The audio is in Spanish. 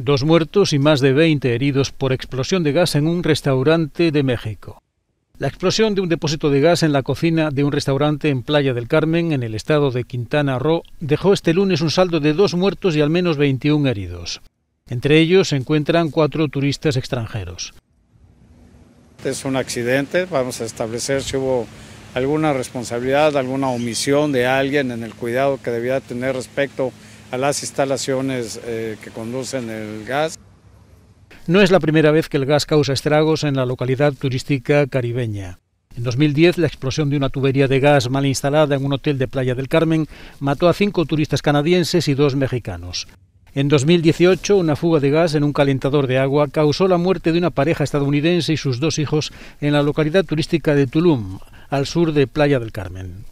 Dos muertos y más de 20 heridos por explosión de gas en un restaurante de México. La explosión de un depósito de gas en la cocina de un restaurante en Playa del Carmen, en el estado de Quintana Roo, dejó este lunes un saldo de dos muertos y al menos 21 heridos. Entre ellos se encuentran cuatro turistas extranjeros. Es un accidente, vamos a establecer si hubo alguna responsabilidad, alguna omisión de alguien en el cuidado que debía tener respecto a las instalaciones eh, que conducen el gas. No es la primera vez que el gas causa estragos en la localidad turística caribeña. En 2010, la explosión de una tubería de gas mal instalada en un hotel de Playa del Carmen mató a cinco turistas canadienses y dos mexicanos. En 2018, una fuga de gas en un calentador de agua causó la muerte de una pareja estadounidense y sus dos hijos en la localidad turística de Tulum, al sur de Playa del Carmen.